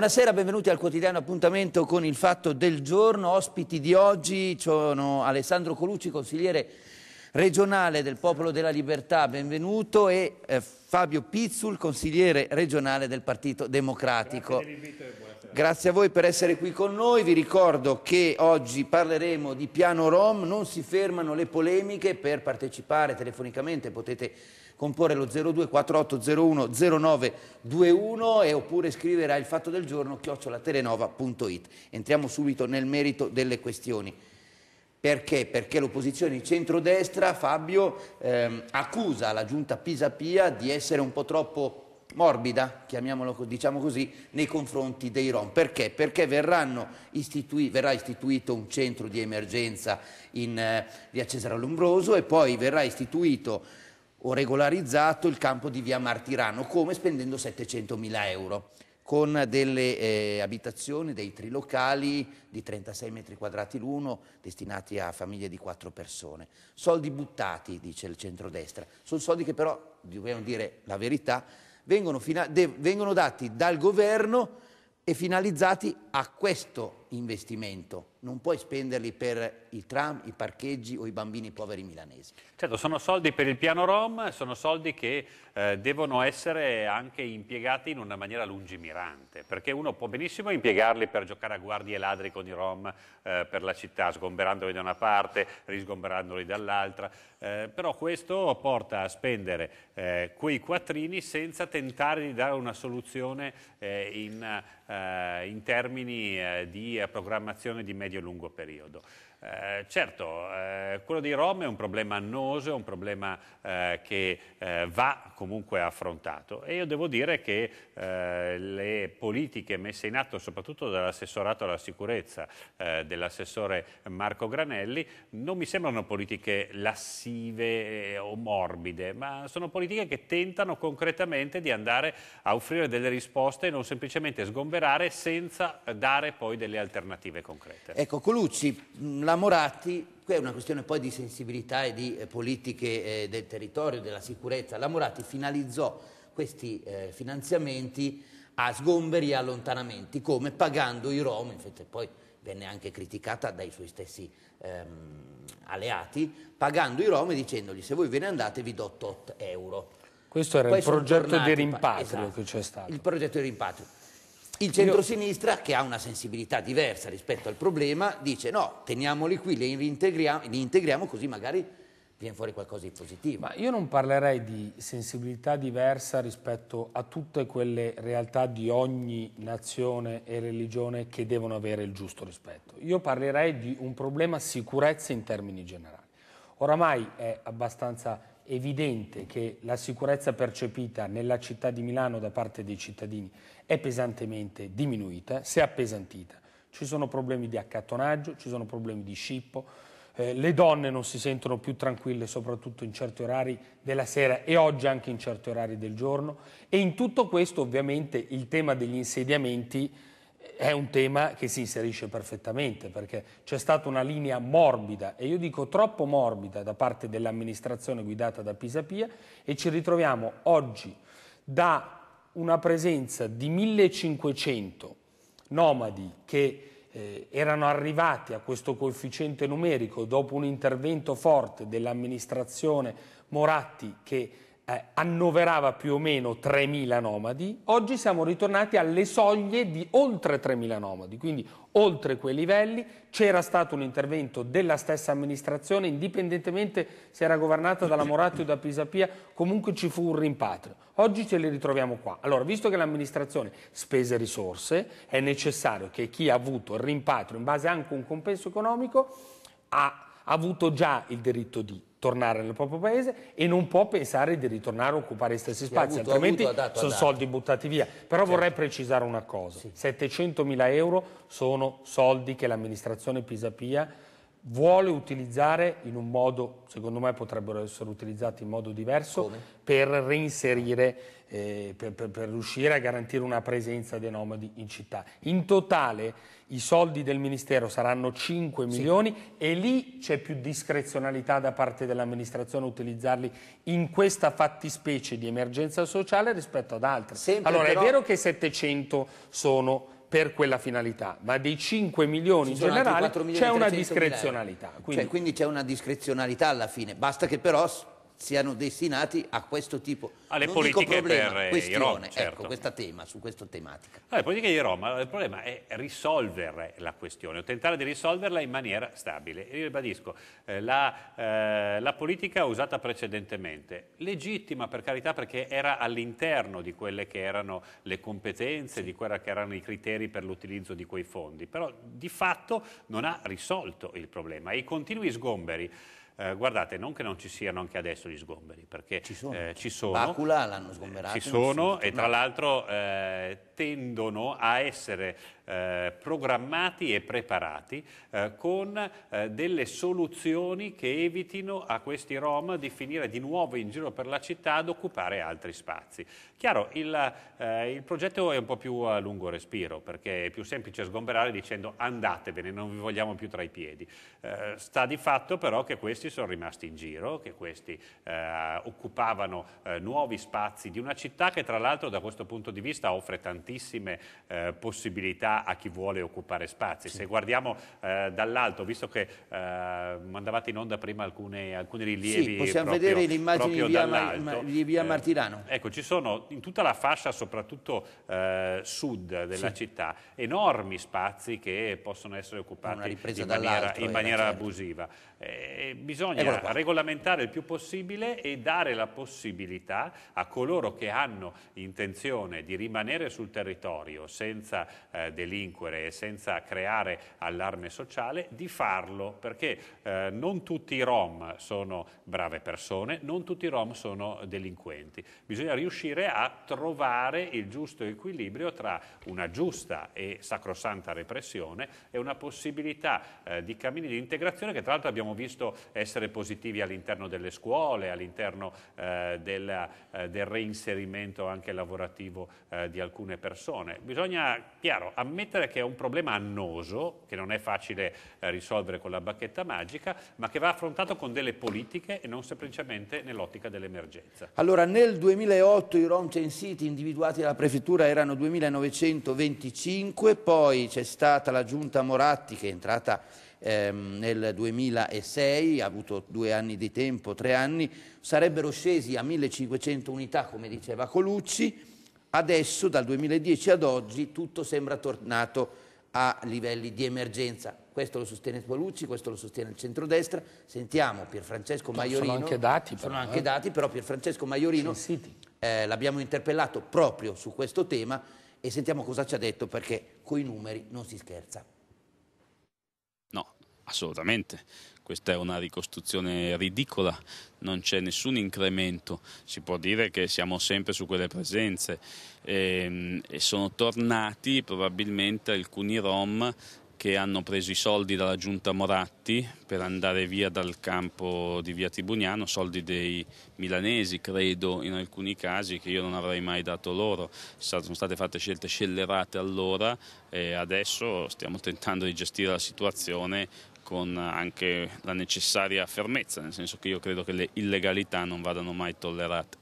Buonasera, benvenuti al quotidiano appuntamento con il fatto del giorno. Ospiti di oggi sono Alessandro Colucci, consigliere regionale del Popolo della Libertà, benvenuto, e eh, Fabio Pizzul, consigliere regionale del Partito Democratico. Grazie, Grazie a voi per essere qui con noi. Vi ricordo che oggi parleremo di piano Rom, non si fermano le polemiche, per partecipare telefonicamente potete comporre lo 0248010921 e oppure scrivere a il fatto del giorno chiocciolatelenova.it. Entriamo subito nel merito delle questioni. Perché? Perché l'opposizione di centrodestra, Fabio, ehm, accusa la giunta Pisapia di essere un po' troppo morbida, diciamo così, nei confronti dei Rom. Perché? Perché istitui, verrà istituito un centro di emergenza in eh, via Cesare Lombroso e poi verrà istituito ho regolarizzato il campo di via Martirano, come spendendo 700 mila euro con delle eh, abitazioni, dei trilocali di 36 metri quadrati l'uno, destinati a famiglie di quattro persone. Soldi buttati, dice il centrodestra. Sono soldi che però, dobbiamo dire la verità, vengono, vengono dati dal governo e finalizzati a questo investimento, non puoi spenderli per i tram, i parcheggi o i bambini poveri milanesi. Certo, sono soldi per il piano Rom, sono soldi che eh, devono essere anche impiegati in una maniera lungimirante, perché uno può benissimo impiegarli per giocare a guardie e ladri con i Rom eh, per la città, sgomberandoli da una parte, risgomberandoli dall'altra, eh, però questo porta a spendere eh, quei quattrini senza tentare di dare una soluzione eh, in, eh, in, termini di a programmazione di medio-lungo periodo. Eh, certo, eh, quello dei Rom è un problema annoso, è un problema eh, che eh, va comunque affrontato e io devo dire che eh, le politiche messe in atto soprattutto dall'assessorato alla sicurezza dell'assessore Marco Granelli non mi sembrano politiche lassive o morbide, ma sono politiche che tentano concretamente di andare a offrire delle risposte e non semplicemente sgomberare senza dare poi delle alternative concrete. Ecco, Colucci, la la Moratti, qui è una questione poi di sensibilità e di eh, politiche eh, del territorio, della sicurezza, la Moratti finalizzò questi eh, finanziamenti a sgomberi e allontanamenti, come pagando i Rom, infatti poi venne anche criticata dai suoi stessi ehm, alleati, pagando i Rom e dicendogli se voi ve ne andate vi do tot euro. Questo era poi il progetto tornati, di rimpatrio esatto, che c'è esatto, stato. Il progetto di rimpatrio. Il centrosinistra, che ha una sensibilità diversa rispetto al problema, dice no, teniamoli qui, li integriamo, li integriamo così magari viene fuori qualcosa di positivo. Ma io non parlerei di sensibilità diversa rispetto a tutte quelle realtà di ogni nazione e religione che devono avere il giusto rispetto. Io parlerei di un problema sicurezza in termini generali. Oramai è abbastanza evidente che la sicurezza percepita nella città di Milano da parte dei cittadini è pesantemente diminuita, si è appesantita. Ci sono problemi di accattonaggio, ci sono problemi di scippo, eh, le donne non si sentono più tranquille, soprattutto in certi orari della sera e oggi anche in certi orari del giorno. E in tutto questo ovviamente il tema degli insediamenti è un tema che si inserisce perfettamente perché c'è stata una linea morbida e io dico troppo morbida da parte dell'amministrazione guidata da Pisapia e ci ritroviamo oggi da una presenza di 1500 nomadi che eh, erano arrivati a questo coefficiente numerico dopo un intervento forte dell'amministrazione Moratti che eh, annoverava più o meno 3.000 nomadi, oggi siamo ritornati alle soglie di oltre 3.000 nomadi, quindi oltre quei livelli c'era stato un intervento della stessa amministrazione, indipendentemente se era governata dalla Moratti o da Pisapia, comunque ci fu un rimpatrio. Oggi ce li ritroviamo qua. Allora, visto che l'amministrazione spese risorse, è necessario che chi ha avuto il rimpatrio in base anche a un compenso economico ha avuto già il diritto di tornare nel proprio paese e non può pensare di ritornare a occupare gli stessi spazi, avuto, altrimenti avuto, dato, sono soldi buttati via. Però certo. vorrei precisare una cosa, sì. 700 mila euro sono soldi che l'amministrazione Pisapia vuole utilizzare in un modo, secondo me potrebbero essere utilizzati in modo diverso, Come? per reinserire, eh, per, per, per, riuscire a garantire una presenza dei nomadi in città. In totale i soldi del Ministero saranno 5 milioni sì. e lì c'è più discrezionalità da parte dell'amministrazione utilizzarli in questa fattispecie di emergenza sociale rispetto ad altre. Sempre allora però... è vero che 700 sono per quella finalità, ma dei 5 milioni in generale c'è una discrezionalità. Cioè, quindi... Cioè, c'è una discrezionalità alla fine, basta che però siano destinati a questo tipo alle non politiche problema, per questione, i Rom, ecco, certo. ecco, questa tema, su questa tematica. Alle politiche di Roma, il problema è risolvere la questione, o tentare di risolverla in maniera stabile. Io ribadisco, eh, la, eh, la, politica usata precedentemente, legittima per carità perché era all'interno di quelle che erano le competenze, sì. di quelli che erano i criteri per l'utilizzo di quei fondi, però di fatto non ha risolto il problema. I continui sgomberi eh, guardate, non che non ci siano anche adesso gli sgomberi, perché ci sono. Eh, ci sono Bacula l'hanno sgomberata. Ci sono e tra l'altro eh, tendono a essere eh, programmati e preparati eh, con eh, delle soluzioni che evitino a questi Rom di finire di nuovo in giro per la città ad occupare altri spazi. Chiaro, il, eh, il progetto è un po' più a lungo respiro perché è più semplice sgomberare dicendo andatevene, non vi vogliamo più tra i piedi. Eh, sta di fatto però che questi sono rimasti in giro, che questi eh, occupavano nuovi spazi di una città che tra l'altro da questo punto di vista offre tantissime possibilità a chi vuole occupare spazi. Sì. Se guardiamo eh, dall'alto, visto che eh, mandavate in onda prima alcune, alcuni rilievi sì, possiamo proprio, vedere le immagini di via, di via eh, Martirano. Eh, ecco, ci sono in tutta la fascia, soprattutto eh, sud della sì. città, enormi spazi che possono essere occupati in maniera, in maniera certo. abusiva eh, bisogna regolamentare il più possibile e dare la possibilità a coloro che hanno intenzione di rimanere sul territorio senza eh, delinquere e senza creare allarme sociale di farlo perché eh, non tutti i rom sono brave persone, non tutti i rom sono delinquenti. Bisogna riuscire a trovare il giusto equilibrio tra una giusta e sacrosanta repressione e una possibilità eh, di cammini di integrazione che tra l'altro abbiamo abbiamo visto essere positivi all'interno delle scuole, all'interno eh, del, eh, del, reinserimento anche lavorativo eh, di alcune persone. Bisogna, chiaro, ammettere che è un problema annoso, che non è facile eh, risolvere con la bacchetta magica, ma che va affrontato con delle politiche e non semplicemente nell'ottica dell'emergenza. Allora, nel 2008 i Rom censiti individuati dalla Prefettura erano 2925, poi c'è stata la giunta Moratti che è entrata ehm, nel 2006, ha avuto due anni di tempo, tre anni, sarebbero scesi a 1500 unità, come diceva Colucci, adesso dal 2010 ad oggi tutto sembra tornato a livelli di emergenza. Questo lo sostiene Paolucci, questo lo sostiene il centrodestra. Sentiamo Pierfrancesco Maiorino. Sono anche dati, però, sono eh. anche eh? dati, però Pierfrancesco Maiorino eh, l'abbiamo interpellato proprio su questo tema e sentiamo cosa ci ha detto perché coi numeri non si scherza. Assolutamente, questa è una ricostruzione ridicola, non c'è nessun incremento, si può dire che siamo sempre su quelle presenze e, ehm, e sono tornati probabilmente alcuni rom che hanno preso i soldi dalla giunta Moratti per andare via dal campo di via Tribuniano, soldi dei milanesi credo in alcuni casi che io non avrei mai dato loro, sono state fatte scelte scellerate allora e adesso stiamo tentando di gestire la situazione con eh, anche la necessaria fermezza, nel senso che io credo che le illegalità non vadano mai tollerate.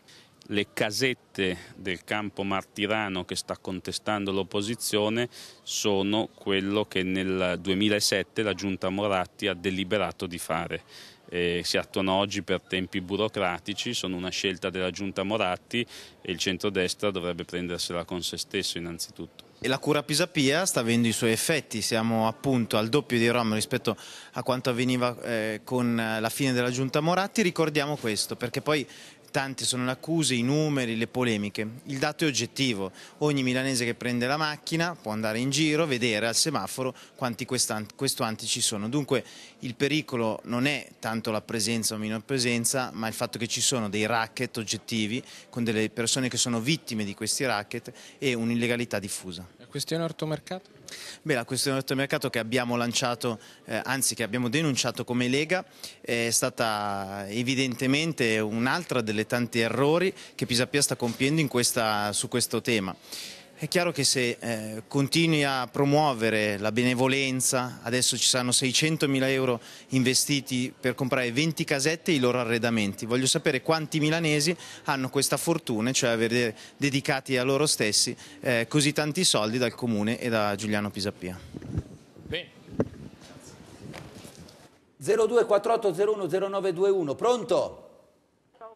Le casette del campo martirano che sta contestando l'opposizione sono quello che nel 2007 la giunta Moratti ha deliberato di fare. Eh, si attuano oggi per tempi burocratici, sono una scelta della giunta Moratti e il centrodestra dovrebbe prendersela con se stesso innanzitutto. E la cura Pisapia sta avendo i suoi effetti, siamo appunto al doppio di Roma rispetto a quanto avveniva eh, con la fine della giunta Moratti, ricordiamo questo perché poi Tante sono le accuse, i numeri, le polemiche. Il dato è oggettivo. Ogni milanese che prende la macchina può andare in giro, vedere al semaforo quanti questuanti ci sono. Dunque il pericolo non è tanto la presenza o meno presenza, ma il fatto che ci sono dei racket oggettivi con delle persone che sono vittime di questi racket e un'illegalità diffusa. Questione ortomercato? Beh, la questione dell'ortomercato che abbiamo lanciato, eh, anzi che abbiamo denunciato come Lega, è stata evidentemente un'altra delle tanti errori che Pisa Pia sta compiendo questa, su questo tema. È chiaro che se eh, continui a promuovere la benevolenza, adesso ci saranno 600.000 euro investiti per comprare 20 casette e i loro arredamenti, voglio sapere quanti milanesi hanno questa fortuna, cioè avere dedicati a loro stessi eh, così tanti soldi dal Comune e da Giuliano Pisappia. 0248010921, pronto?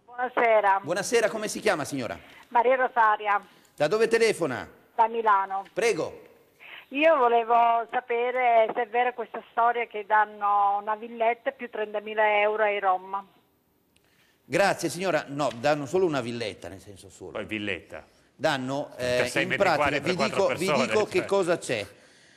Buonasera. Buonasera, come si chiama signora? Maria Rosaria. Da dove telefona? Da Milano. Prego. Io volevo sapere se è vera questa storia che danno una villetta più 30.000 euro ai Rom. Grazie signora, no, danno solo una villetta, nel senso solo. Poi villetta. Danno, eh, in pratica, vi dico, persone, vi dico cioè. che cosa c'è.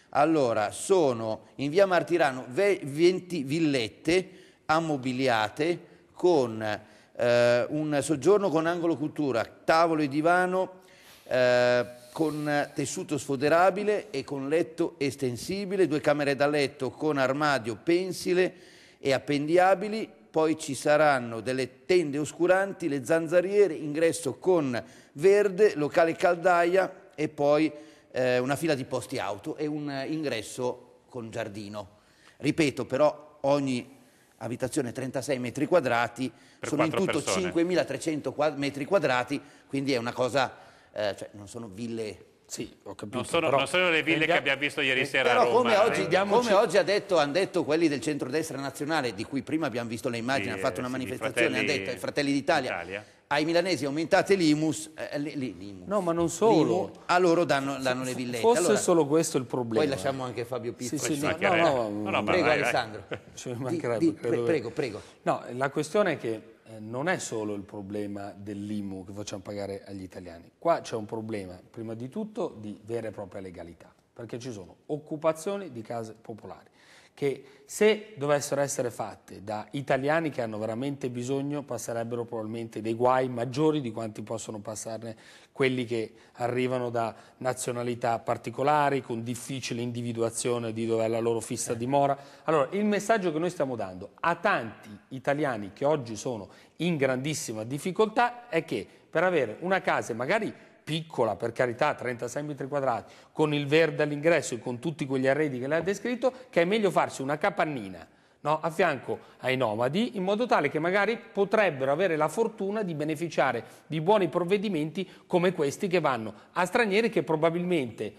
Allora, sono in via Martirano 20 villette ammobiliate con eh, un soggiorno con angolo cultura, tavolo e divano, eh, con tessuto sfoderabile e con letto estensibile, due camere da letto con armadio pensile e appendiabili, poi ci saranno delle tende oscuranti, le zanzariere, ingresso con verde, locale caldaia e poi eh, una fila di posti auto e un ingresso con giardino. Ripeto però ogni abitazione 36 metri quadrati, per sono in tutto 5.300 metri quadrati, quindi è una cosa eh, cioè non sono ville... Sì, ho capito. Non sono, però, non sono le ville venga, che abbiamo visto ieri eh, sera però a Roma. Come oggi, eh. come oggi ha detto, hanno detto quelli del centrodestra nazionale, di cui prima abbiamo visto le immagini, sì, hanno fatto una sì, manifestazione, fratelli, hanno detto ai Fratelli d'Italia... Italia ai milanesi aumentate l'IMUS, eh, l'IMUS. No, ma non solo. L'IMU, a loro danno, danno le villette. Forse allora, è solo questo il problema. Poi lasciamo anche Fabio Pizzo. Sì, sì, no, no, no, no, prego Alessandro. Vai. Di, di, prego, prego. No, la questione è che eh, non è solo il problema dell'IMU che facciamo pagare agli italiani, qua c'è un problema prima di tutto di vera e propria legalità, perché ci sono occupazioni di case popolari, che se dovessero essere fatte da italiani che hanno veramente bisogno passerebbero probabilmente dei guai maggiori di quanti possono passarne quelli che arrivano da nazionalità particolari con difficile individuazione di dove è la loro fissa certo. dimora. Allora il messaggio che noi stiamo dando a tanti italiani che oggi sono in grandissima difficoltà è che per avere una casa magari piccola per carità, 36 metri quadrati, con il verde all'ingresso e con tutti quegli arredi che lei ha descritto, che è meglio farsi una capannina no? a fianco ai nomadi, in modo tale che magari potrebbero avere la fortuna di beneficiare di buoni provvedimenti come questi che vanno a stranieri che probabilmente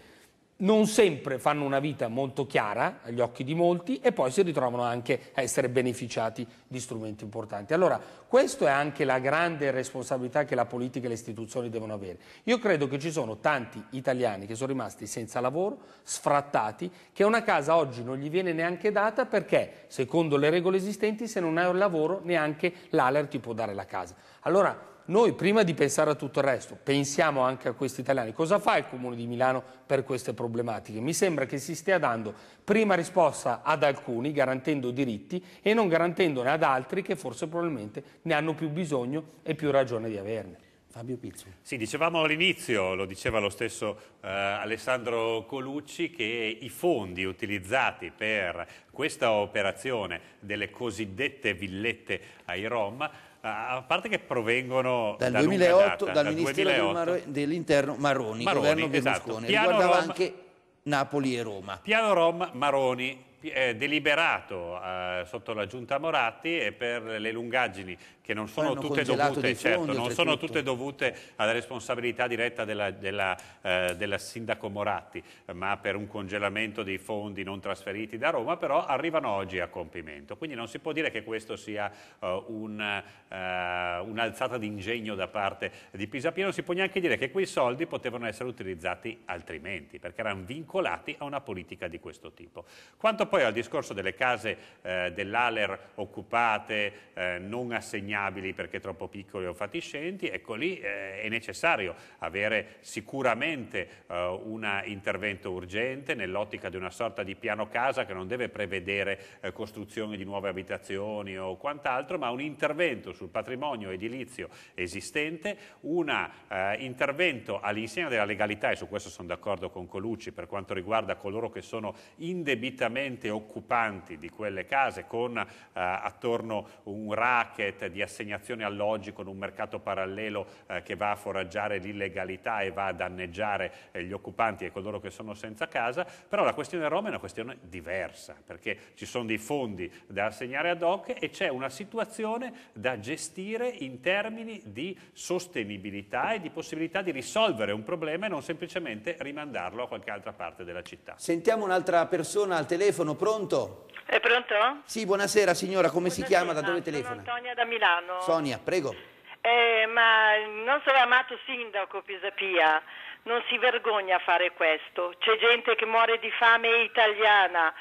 non sempre fanno una vita molto chiara agli occhi di molti e poi si ritrovano anche a essere beneficiati di strumenti importanti. Allora, questa è anche la grande responsabilità che la politica e le istituzioni devono avere. Io credo che ci sono tanti italiani che sono rimasti senza lavoro, sfrattati, che una casa oggi non gli viene neanche data perché, secondo le regole esistenti, se non hai un lavoro neanche l'ALER ti può dare la casa. Allora, noi prima di pensare a tutto il resto, pensiamo anche a questi italiani. Cosa fa il Comune di Milano per queste problematiche? Mi sembra che si stia dando prima risposta ad alcuni, garantendo diritti, e non garantendone ad altri che forse probabilmente ne hanno più bisogno e più ragione di averne. Fabio Pizzo. Sì, dicevamo all'inizio, lo diceva lo stesso eh, Alessandro Colucci, che i fondi utilizzati per questa operazione delle cosiddette villette ai Rom a parte che provengono dal 2008 data, dal, dal, ministero 2008. dell'interno Maroni, Maroni, governo esatto. Berlusconi, Piano riguardava Rom, anche Napoli e Roma. Piano Rom, Maroni, eh, deliberato eh, sotto la giunta Moratti e per le lungaggini che non sono, tutte dovute, certo, non sono tutte dovute, alla responsabilità diretta della, della, eh, della, sindaco Moratti, ma per un congelamento dei fondi non trasferiti da Roma, però arrivano oggi a compimento. Quindi non si può dire che questo sia uh, un, uh, un'alzata di ingegno da parte di Pisapia, non si può neanche dire che quei soldi potevano essere utilizzati altrimenti, perché erano vincolati a una politica di questo tipo. Quanto poi al discorso delle case eh, dell'Aler occupate, eh, non assegnabili perché troppo piccole o fatiscenti, ecco lì eh, è necessario avere sicuramente eh, un intervento urgente nell'ottica di una sorta di piano casa che non deve prevedere eh, costruzioni di nuove abitazioni o quant'altro, ma un intervento sul patrimonio edilizio esistente, un eh, intervento all'insegna della legalità, e su questo sono d'accordo con Colucci, per quanto riguarda coloro che sono indebitamente realmente occupanti di quelle case con eh, attorno un racket di assegnazione alloggi con un mercato parallelo eh, che va a foraggiare l'illegalità e va a danneggiare eh, gli occupanti e coloro che sono senza casa, però la questione Roma è una questione diversa perché ci sono dei fondi da assegnare ad hoc e c'è una situazione da gestire in termini di sostenibilità e di possibilità di risolvere un problema e non semplicemente rimandarlo a qualche altra parte della città. Sentiamo un'altra persona al telefono telefono, pronto? È pronto? Sì, buonasera signora, come buonasera, si chiama, da dove telefona? Sono Antonia da Milano. Sonia, prego. Eh, ma il nostro amato sindaco Pisapia non si vergogna a fare questo. C'è gente che muore di fame italiana.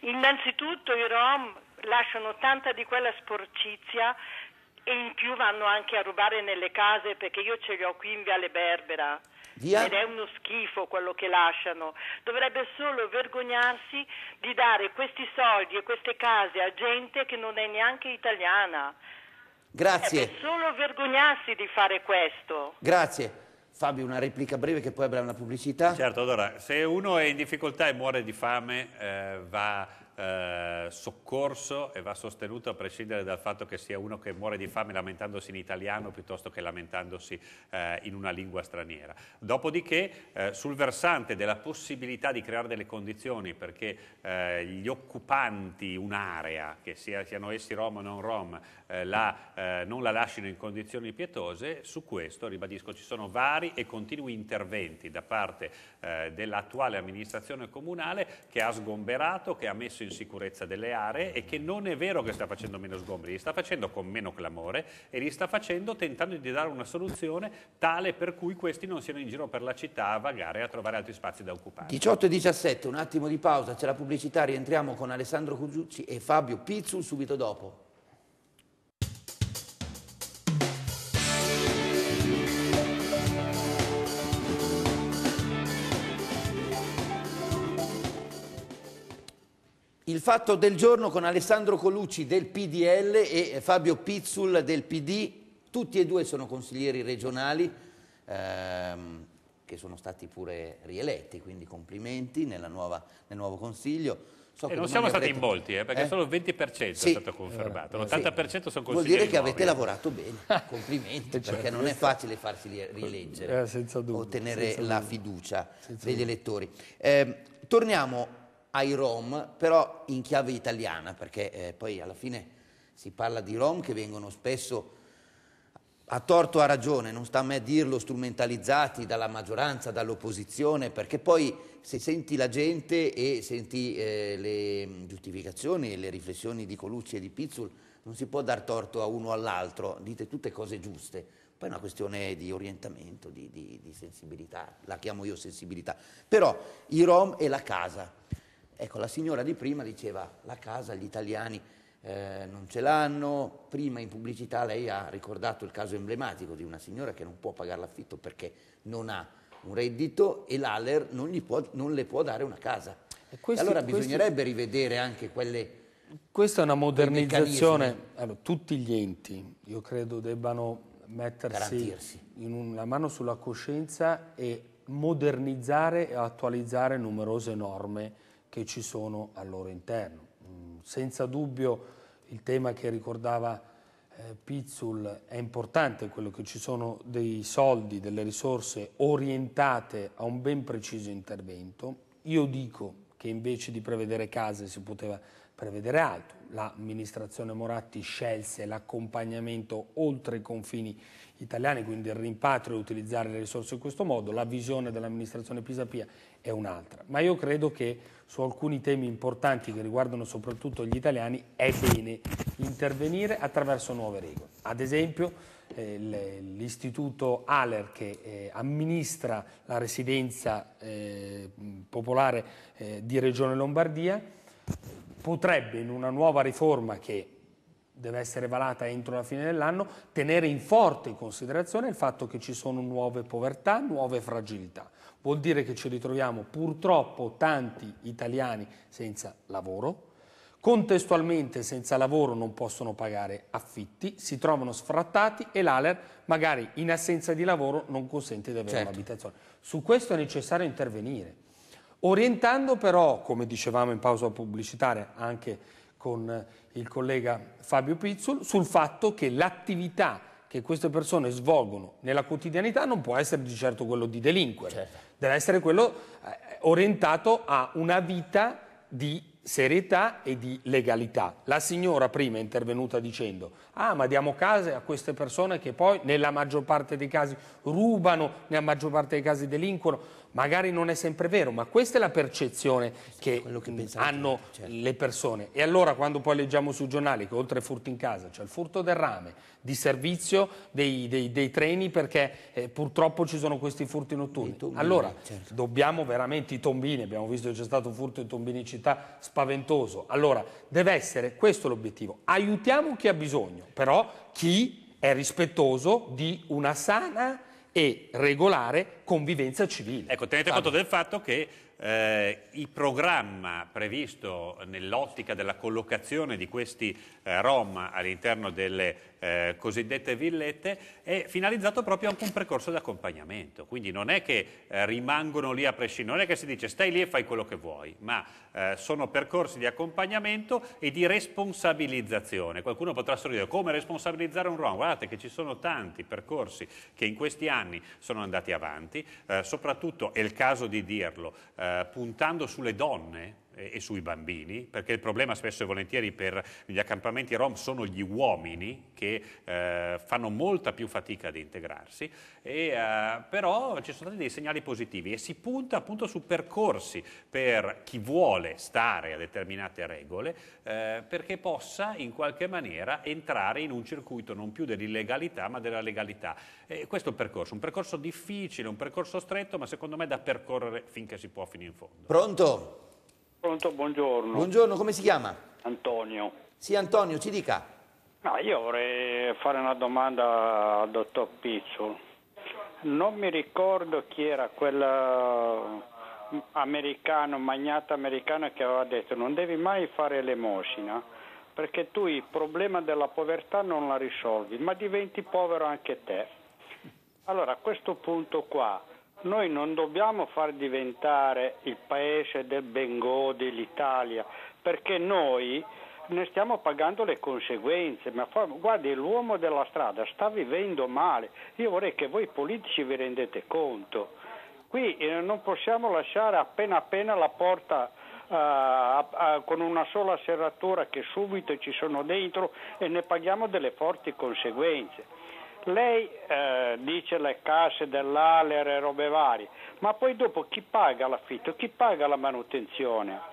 Innanzitutto i Rom lasciano tanta di quella sporcizia e in più vanno anche a rubare nelle case perché io ce li ho qui in Viale Berbera. Via? ed è uno schifo quello che lasciano. Dovrebbe solo vergognarsi di dare questi soldi e queste case a gente che non è neanche italiana. Grazie. Dovrebbe solo vergognarsi di fare questo. Grazie. Fabio, una replica breve che poi avrà una pubblicità. Certo, allora, se uno è in difficoltà e muore di fame, eh, va eh, soccorso e va sostenuto a prescindere dal fatto che sia uno che muore di fame lamentandosi in italiano piuttosto che lamentandosi eh, in una lingua straniera. Dopodiché eh, sul versante della possibilità di creare delle condizioni perché eh, gli occupanti un'area, che sia, siano essi rom o non rom, eh, la, eh, non la lasciano in condizioni pietose, su questo, ribadisco, ci sono vari e continui interventi da parte eh, dell'attuale amministrazione comunale che ha sgomberato, che ha messo in sicurezza delle aree e che non è vero che sta facendo meno sgomberi, li sta facendo con meno clamore e li sta facendo tentando di dare una soluzione tale per cui questi non siano in giro per la città a vagare e a trovare altri spazi da occupare. 18 e 17, un attimo di pausa, c'è la pubblicità, rientriamo con Alessandro Cugiucci e Fabio Pizzul subito dopo. Il fatto del giorno con Alessandro Colucci del PDL e Fabio Pizzul del PD, tutti e due sono consiglieri regionali ehm, che sono stati pure rieletti, quindi complimenti nuova, nel nuovo consiglio. So eh, non siamo stati in molti, eh, perché eh? solo il 20% sì. è stato confermato, l'80% eh, sì. sono consiglieri Vuol dire che avete lavorato bene, complimenti, certo. perché non è facile farsi rieleggere, eh, senza dubbio, ottenere senza la fiducia degli elettori. Ehm, torniamo ai Rom, però in chiave italiana, perché eh, poi alla fine si parla di Rom che vengono spesso a torto a ragione, non sta a me dirlo, strumentalizzati dalla maggioranza, dall'opposizione, perché poi se senti la gente e senti eh, le giustificazioni e le riflessioni di Colucci e di Pizzul, non si può dar torto a uno o all'altro, dite tutte cose giuste. Poi è una questione di orientamento, di, di, di sensibilità, la chiamo io sensibilità. Però i Rom e la casa. Ecco, la signora di prima diceva la casa, gli italiani eh, non ce l'hanno, prima in pubblicità lei ha ricordato il caso emblematico di una signora che non può pagare l'affitto perché non ha un reddito e l'ALER non, può, non le può dare una casa. Questi, allora bisognerebbe questi... rivedere anche quelle... Questa è una modernizzazione, allora, tutti gli enti io credo debbano mettersi la mano sulla coscienza e modernizzare e attualizzare numerose norme che ci sono al loro interno. Mm, senza dubbio il tema che ricordava eh, Pizzul è importante, quello che ci sono dei soldi, delle risorse orientate a un ben preciso intervento. Io dico che invece di prevedere case si poteva prevedere altro. L'amministrazione Moratti scelse l'accompagnamento oltre i confini italiani, quindi il rimpatrio e utilizzare le risorse in questo modo. La visione dell'amministrazione Pisapia è un'altra. Ma io credo che su alcuni temi importanti che riguardano soprattutto gli italiani è bene intervenire attraverso nuove regole. Ad esempio eh, l'istituto Aller che eh, amministra la residenza eh, popolare eh, di Regione Lombardia potrebbe in una nuova riforma che deve essere valata entro la fine dell'anno, tenere in forte considerazione il fatto che ci sono nuove povertà, nuove fragilità. Vuol dire che ci ritroviamo purtroppo tanti italiani senza lavoro, contestualmente senza lavoro non possono pagare affitti, si trovano sfrattati e l'ALER magari in assenza di lavoro non consente di avere certo. un'abitazione. Su questo è necessario intervenire orientando però, come dicevamo in pausa pubblicitaria anche con eh, il collega Fabio Pizzul, sul fatto che l'attività che queste persone svolgono nella quotidianità non può essere di certo quello di delinquere, certo. deve essere quello eh, orientato a una vita di serietà e di legalità. La signora prima è intervenuta dicendo ah ma diamo case a queste persone che poi nella maggior parte dei casi rubano, nella maggior parte dei casi delinquono. Magari non è sempre vero, ma questa è la percezione che, che hanno certo. le persone. E allora quando poi leggiamo sui giornali che oltre ai furti in casa c'è cioè il furto del rame, di servizio dei, dei, dei treni perché eh, purtroppo ci sono questi furti notturni. Tombini, allora certo. dobbiamo veramente i tombini, abbiamo visto che c'è stato un furto in tombini in città spaventoso. Allora deve essere questo l'obiettivo. Aiutiamo chi ha bisogno, però chi è rispettoso di una sana e regolare convivenza civile. Ecco, tenete Fabio. conto del fatto che eh, il programma previsto nell'ottica della collocazione di questi eh, Rom all'interno delle eh, cosiddette villette, è finalizzato proprio anche un percorso di accompagnamento. Quindi non è che eh, rimangono lì a prescindere, non è che si dice stai lì e fai quello che vuoi, ma eh, sono percorsi di accompagnamento e di responsabilizzazione. Qualcuno potrà sorridere, come responsabilizzare un Rom? Guardate che ci sono tanti percorsi che in questi anni sono andati avanti, eh, soprattutto, è il caso di dirlo, eh, puntando sulle donne, e sui bambini, perché il problema spesso e volentieri per gli accampamenti rom sono gli uomini che eh, fanno molta più fatica ad integrarsi, e, eh, però ci sono stati dei segnali positivi e si punta appunto su percorsi per chi vuole stare a determinate regole, eh, perché possa in qualche maniera entrare in un circuito non più dell'illegalità ma della legalità. E questo è il percorso, un percorso difficile, un percorso stretto, ma secondo me da percorrere finché si può fino in fondo. Pronto? Pronto, buongiorno. Buongiorno, come si chiama? Antonio. Sì, Antonio, ci dica. No, io vorrei fare una domanda al dottor Pizzo. Non mi ricordo chi era quel mm, americano, magnata americano che aveva detto non devi mai fare l'emosina perché tu il problema della povertà non la risolvi, ma diventi povero anche te. Allora a questo punto qua noi non dobbiamo far diventare il paese del Bengò l'Italia, perché noi ne stiamo pagando le conseguenze, ma fa, guardi l'uomo della strada sta vivendo male, io vorrei che voi politici vi rendete conto, qui eh, non possiamo lasciare appena appena la porta eh, a, con una sola serratura che subito ci sono dentro e ne paghiamo delle forti conseguenze lei eh, dice le case dell'Aler e robe varie, ma poi dopo chi paga l'affitto, chi paga la manutenzione?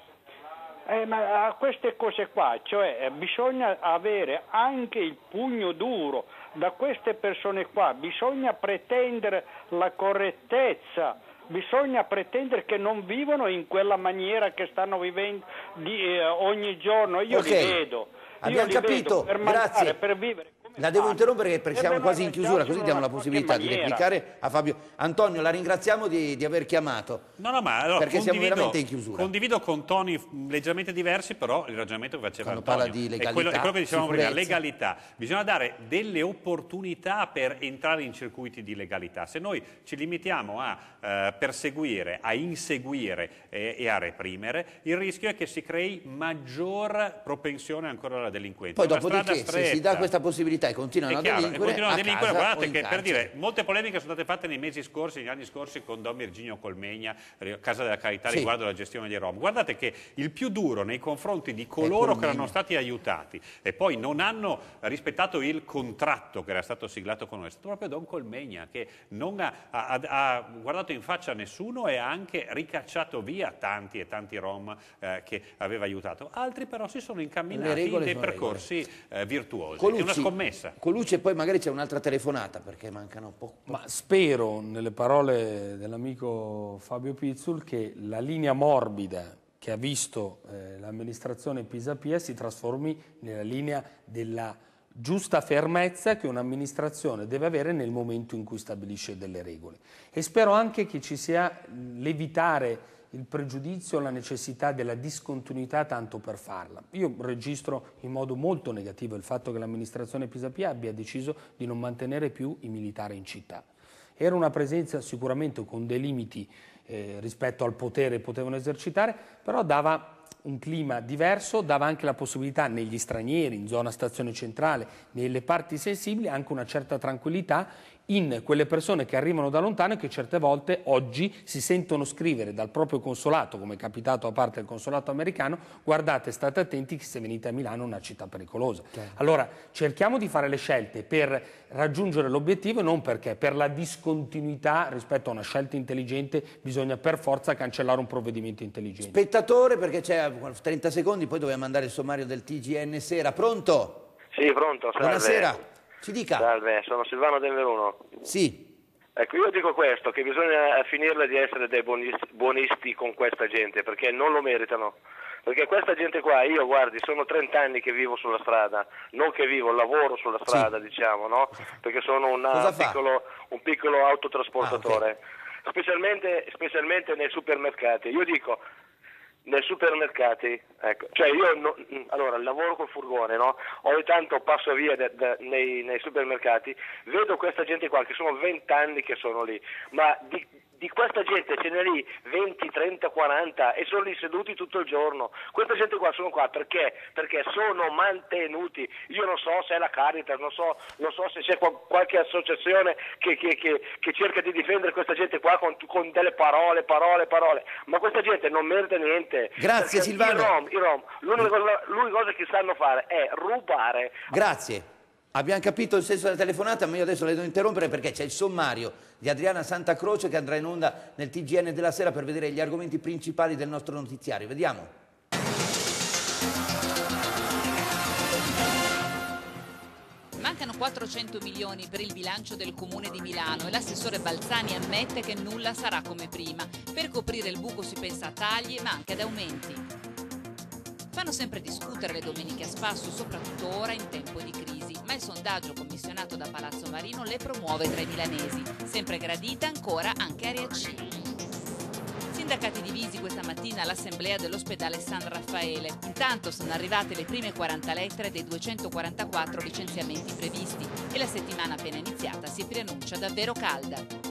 Eh, ma a eh, queste cose qua, cioè eh, bisogna avere anche il pugno duro da queste persone qua, bisogna pretendere la correttezza, bisogna pretendere che non vivono in quella maniera che stanno vivendo di, eh, ogni giorno, io okay. li vedo. Abbiamo io li capito, vedo per mangiare, Grazie. per vivere. La devo interrompere perché siamo quasi in chiusura, così diamo la possibilità di replicare a Fabio. Antonio, la ringraziamo di, di aver chiamato. No, no, ma allora, perché siamo veramente in chiusura. Condivido con toni leggermente diversi, però il ragionamento che faceva Quando Antonio parla di legalità, è quello, è quello che dicevamo prima, legalità. Bisogna dare delle opportunità per entrare in circuiti di legalità. Se noi ci limitiamo a eh, perseguire, a inseguire eh, e a reprimere, il rischio è che si crei maggior propensione ancora alla delinquenza. Poi dopodiché, stretta, se si dà questa possibilità criminalità e continuano chiaro, a delinquere. Continuano a delinquere. Guardate che per dire, molte polemiche sono state fatte nei mesi scorsi, negli anni scorsi con Don Virginio Colmegna, eh, Casa della Carità, sì. riguardo alla gestione dei Rom. Guardate che il più duro nei confronti di coloro che erano stati aiutati e poi non hanno rispettato il contratto che era stato siglato con noi, è stato proprio Don Colmegna che non ha, ha, ha guardato in faccia a nessuno e ha anche ricacciato via tanti e tanti Rom eh, che aveva aiutato. Altri però si sono incamminati in dei percorsi eh, virtuosi. Colucci, promessa. Con Luce poi magari c'è un'altra telefonata perché mancano poco. Po Ma spero, nelle parole dell'amico Fabio Pizzul, che la linea morbida che ha visto eh, l'amministrazione Pisapia si trasformi nella linea della giusta fermezza che un'amministrazione deve avere nel momento in cui stabilisce delle regole. E spero anche che ci sia l'evitare il pregiudizio la necessità della discontinuità tanto per farla. Io registro in modo molto negativo il fatto che l'amministrazione Pisapia abbia deciso di non mantenere più i militari in città. Era una presenza sicuramente con dei limiti eh, rispetto al potere che potevano esercitare, però dava un clima diverso, dava anche la possibilità negli stranieri, in zona stazione centrale, nelle parti sensibili, anche una certa tranquillità in quelle persone che arrivano da lontano e che certe volte oggi si sentono scrivere dal proprio consolato, come è capitato a parte il consolato americano, guardate, state attenti che se venite a Milano è una città pericolosa. Okay. Certo. Allora cerchiamo di fare le scelte per raggiungere l'obiettivo e non perché, per la discontinuità rispetto a una scelta intelligente bisogna per forza cancellare un provvedimento intelligente. Spettatore perché c'è 30 secondi, poi dobbiamo andare il sommario del TGN sera. Pronto? Sì, pronto. Salve. Buonasera. Ci dica. Salve, sono Silvano Del Veruno. Sì. Ecco, io dico questo, che bisogna finirla di essere dei buonisti, buonisti con questa gente, perché non lo meritano. Perché questa gente qua, io guardi, sono 30 anni che vivo sulla strada, non che vivo, lavoro sulla strada, sì. diciamo, no? Perché sono una, piccolo, un piccolo autotrasportatore. Ah, okay. specialmente, specialmente nei supermercati. Io dico, nei supermercati, ecco. Cioè io no, allora lavoro col furgone, no? Ogni tanto passo via de, de, nei, nei, supermercati, vedo questa gente qua che sono vent'anni che sono lì, ma di, di questa gente ce n'è lì 20, 30, 40 e sono lì seduti tutto il giorno. Questa gente qua sono qua perché? Perché sono mantenuti. Io non so se è la Caritas, non so, non so se c'è qualche associazione che, che, che, che, cerca di difendere questa gente qua con, con, delle parole, parole, parole, ma questa gente non merita niente. Grazie perché Silvano. I Rom, i Rom l'unica, cosa, l'unica cosa che sanno fare è rubare. Grazie. Abbiamo capito il senso della telefonata, ma io adesso le devo interrompere perché c'è il sommario di Adriana Santa Croce che andrà in onda nel TGN della sera per vedere gli argomenti principali del nostro notiziario. Vediamo. Mancano 400 milioni per il bilancio del comune di Milano e l'assessore Balzani ammette che nulla sarà come prima. Per coprire il buco si pensa a tagli ma anche ad aumenti. Fanno sempre discutere le domeniche a spasso, soprattutto ora in tempo di crisi ma il sondaggio commissionato da Palazzo Marino le promuove tra i milanesi, sempre gradita ancora anche area C. Sindacati divisi questa mattina all'assemblea dell'ospedale San Raffaele. Intanto sono arrivate le prime 40 lettere dei 244 licenziamenti previsti e la settimana appena iniziata si preannuncia davvero calda.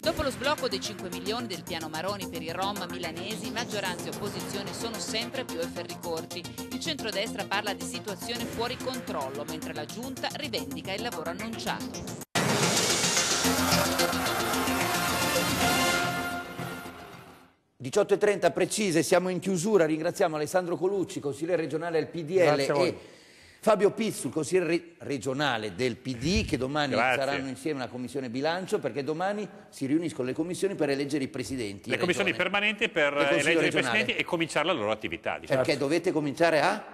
Dopo lo sblocco dei 5 milioni del piano Maroni per i Rom milanesi, maggioranza e opposizione sono sempre più ai corti. Il centrodestra parla di situazione fuori controllo, mentre la Giunta rivendica il lavoro annunciato. 18.30 precise, siamo in chiusura, ringraziamo Alessandro Colucci, consigliere regionale al PDL e Fabio Pizzu, il consigliere regionale del PD, che domani Grazie. saranno insieme alla commissione bilancio, perché domani si riuniscono le commissioni per eleggere i presidenti. Le commissioni regione. permanenti per eleggere regionale. i presidenti e cominciare la loro attività. Diciamo. Perché dovete cominciare a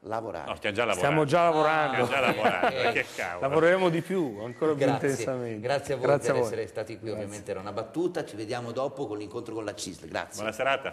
lavorare. No, stiamo già lavorando. Stiamo già lavorando. Ah, stiamo già lavorando. Eh, che cavolo. Lavoreremo di più, ancora più intensamente. Grazie a voi Grazie per a voi. essere stati qui, Grazie. ovviamente era una battuta. Ci vediamo dopo con l'incontro con la CISL. Grazie. Buona serata.